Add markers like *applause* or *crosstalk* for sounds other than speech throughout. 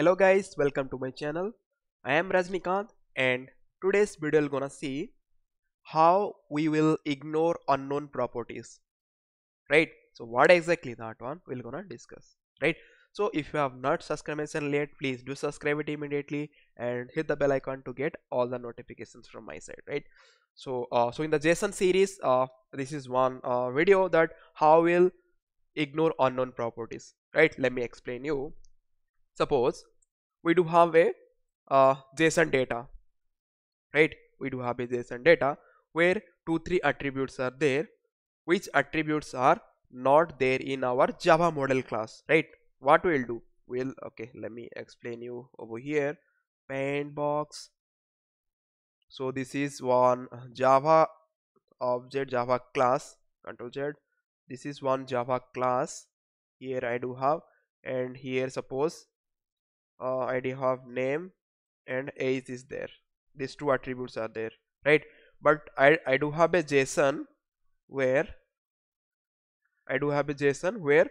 hello guys welcome to my channel i am rajnikant and today's video gonna see how we will ignore unknown properties right so what exactly that one we're gonna discuss right so if you have not subscribed channel yet please do subscribe it immediately and hit the bell icon to get all the notifications from my side right so uh, so in the json series uh, this is one uh, video that how we'll ignore unknown properties right let me explain you suppose we do have a uh, JSON data, right? We do have a JSON data where two, three attributes are there, which attributes are not there in our Java model class, right? What we'll do? We'll okay. Let me explain you over here. Paint box. So this is one Java object, Java class. Control Z. This is one Java class. Here I do have, and here suppose uh, id have name and age is there these two attributes are there right but i i do have a json where i do have a json where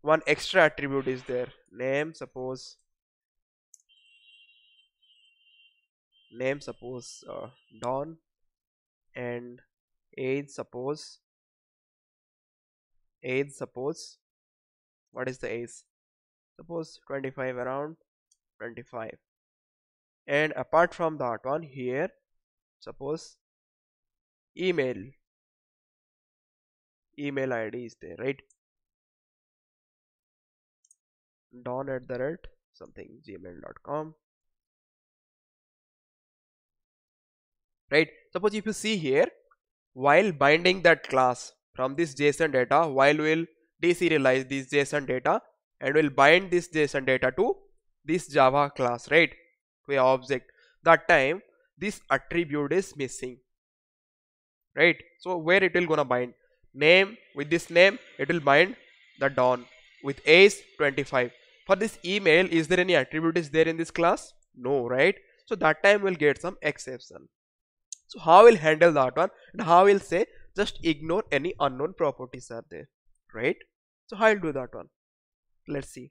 one extra attribute is there name suppose name suppose uh, don and age suppose age suppose what is the age suppose 25 around 25 and apart from that one here suppose email email id is there right don at the right something gmail.com right suppose if you see here while binding that class from this json data while will deserialize this json data and will bind this json data to this java class right to a object that time this attribute is missing right so where it will gonna bind name with this name it will bind the don with age 25 for this email is there any attribute is there in this class no right so that time we'll get some exception so how we'll handle that one and how we'll say just ignore any unknown properties are there right so how i'll do that one let's see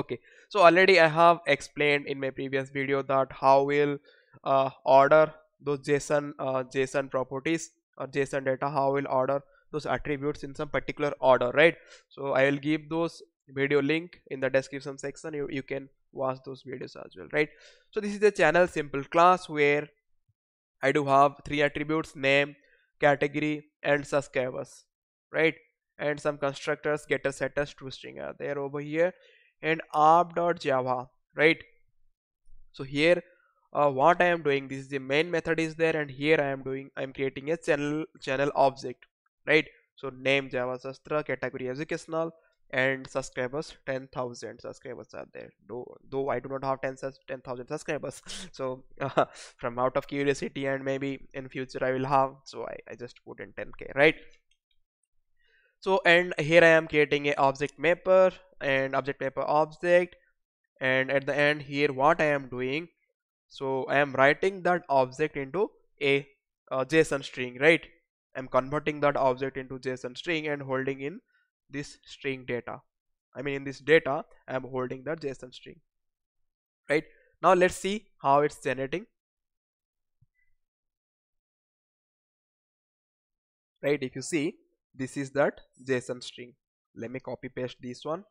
okay so already i have explained in my previous video that how will uh, order those json uh, json properties or json data how will order those attributes in some particular order right so i will give those video link in the description section you, you can watch those videos as well right so this is a channel simple class where i do have three attributes name category and subscribers right and some constructors getter setters true string are there over here and app.java right so here uh, what I am doing this is the main method is there and here I am doing I am creating a channel channel object right so name Java Sastra category educational and subscribers 10,000 subscribers are there though, though I do not have 10,000 subscribers *laughs* so uh, *laughs* from out of curiosity and maybe in future I will have so I, I just put in 10k right so and here I am creating a object mapper and object mapper object and at the end here what I am doing so I am writing that object into a uh, JSON string right I'm converting that object into JSON string and holding in this string data I mean in this data I'm holding that JSON string right now let's see how it's generating right if you see this is that json string let me copy paste this one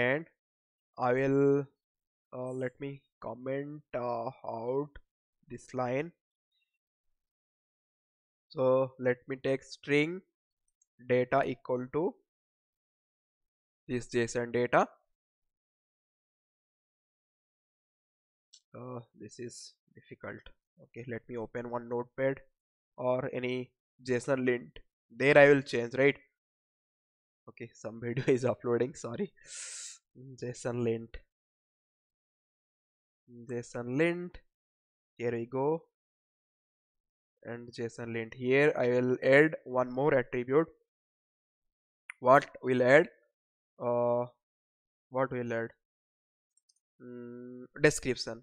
and i will uh, let me comment uh, out this line so let me take string data equal to this json data uh, this is difficult okay let me open one notepad or any json lint there I will change right okay *laughs* some video is uploading sorry JSON lint JSON lint here we go and JSON lint here I will add one more attribute what will add uh, what will add mm, description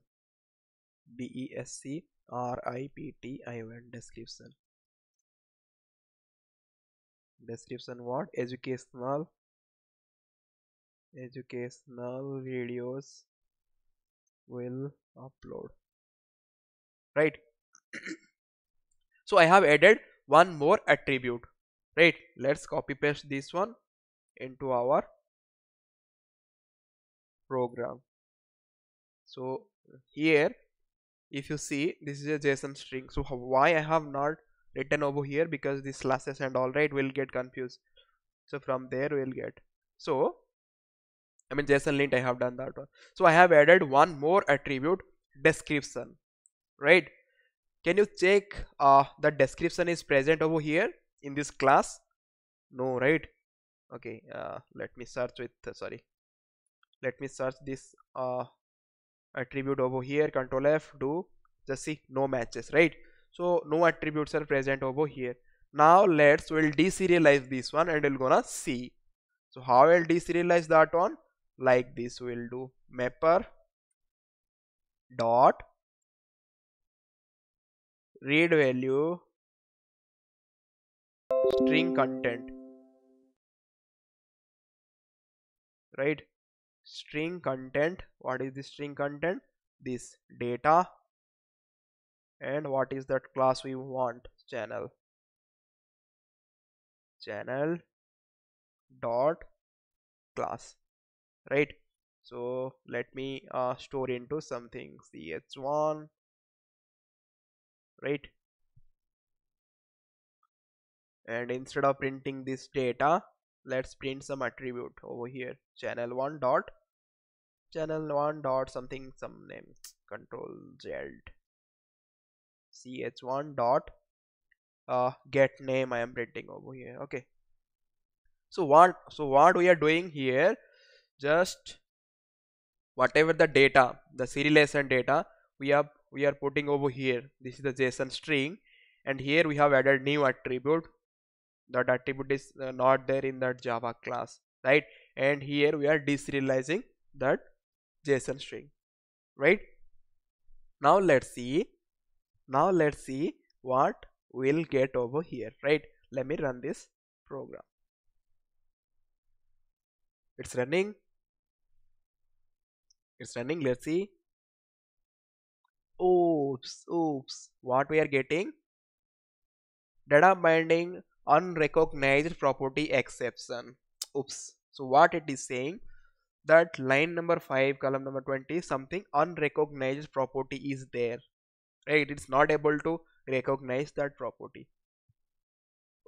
d e s c r i p t i o n description description what educational educational videos will upload right *coughs* so i have added one more attribute right let's copy paste this one into our program so here if you see this is a json string so why i have not written over here because the slashes and all right will get confused so from there we'll get so I mean JSON lint I have done that one so I have added one more attribute description right can you check uh, the description is present over here in this class no right okay uh, let me search with uh, sorry let me search this uh, attribute over here control F do just see no matches right so no attributes are present over here now let's we'll deserialize this one and we're gonna see so how i will deserialize that one like this we'll do mapper dot read value string content right string content what is the string content this data and what is that class we want channel channel dot class right so let me uh, store into something ch1 right and instead of printing this data let's print some attribute over here channel 1 dot channel 1 dot something some name control z ch1 dot uh, get name I am printing over here okay so what so what we are doing here just whatever the data the serialization data we are we are putting over here this is the json string and here we have added new attribute that attribute is uh, not there in that java class right and here we are deserializing that json string right now let's see now let's see what we'll get over here right let me run this program it's running it's running let's see oops oops what we are getting data binding unrecognized property exception oops so what it is saying that line number 5 column number 20 something unrecognized property is there right it's not able to recognize that property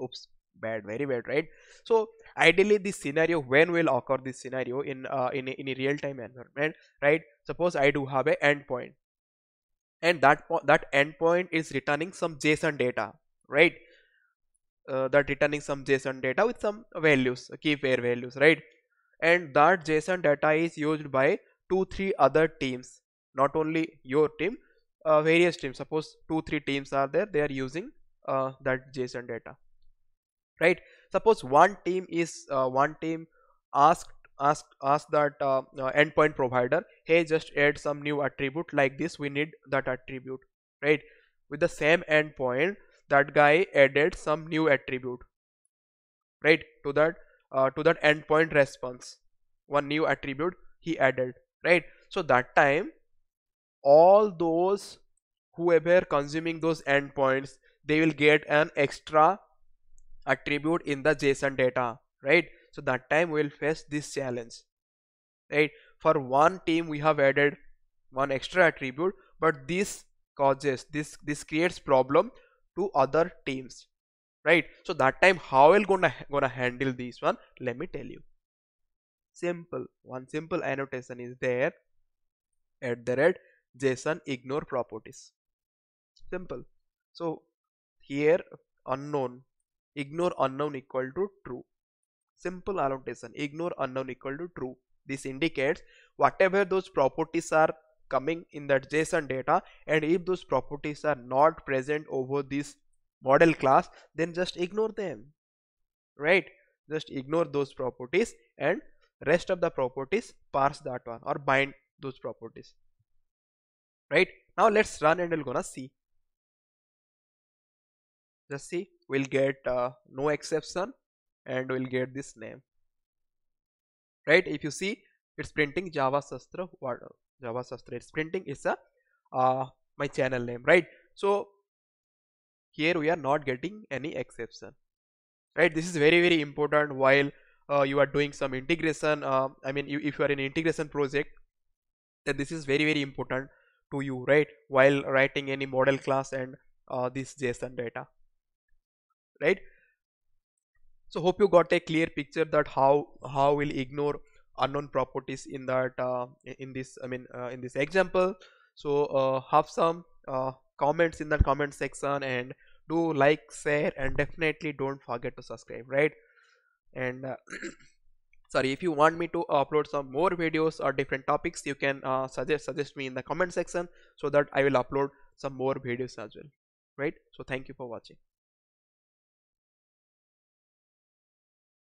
oops bad very bad right so ideally this scenario when will occur this scenario in uh, in, a, in a real time environment right suppose i do have a endpoint and that that endpoint is returning some json data right uh, that returning some json data with some values key pair values right and that json data is used by two three other teams not only your team uh, various teams suppose two three teams are there they are using uh, that json data right suppose one team is uh, one team asked ask ask that uh, uh, endpoint provider hey just add some new attribute like this we need that attribute right with the same endpoint that guy added some new attribute right to that uh, to that endpoint response one new attribute he added right so that time all those whoever consuming those endpoints they will get an extra attribute in the json data right so that time we'll face this challenge right for one team we have added one extra attribute but this causes this this creates problem to other teams right so that time how will gonna gonna handle this one let me tell you simple one simple annotation is there at the red json ignore properties simple so here unknown ignore unknown equal to true simple annotation ignore unknown equal to true this indicates whatever those properties are coming in that json data and if those properties are not present over this model class then just ignore them right just ignore those properties and rest of the properties parse that one or bind those properties right now let's run and we're gonna see just see we'll get uh, no exception and we'll get this name right if you see it's printing java sastra what uh, java sastra it's printing is a uh, my channel name right so here we are not getting any exception right this is very very important while uh, you are doing some integration uh, i mean you, if you are in integration project then this is very very important to you right while writing any model class and uh, this json data right so hope you got a clear picture that how how we'll ignore unknown properties in that uh, in this i mean uh, in this example so uh, have some uh, comments in the comment section and do like share and definitely don't forget to subscribe right and uh, *clears throat* sorry if you want me to upload some more videos or different topics you can uh, suggest suggest me in the comment section so that i will upload some more videos as well right so thank you for watching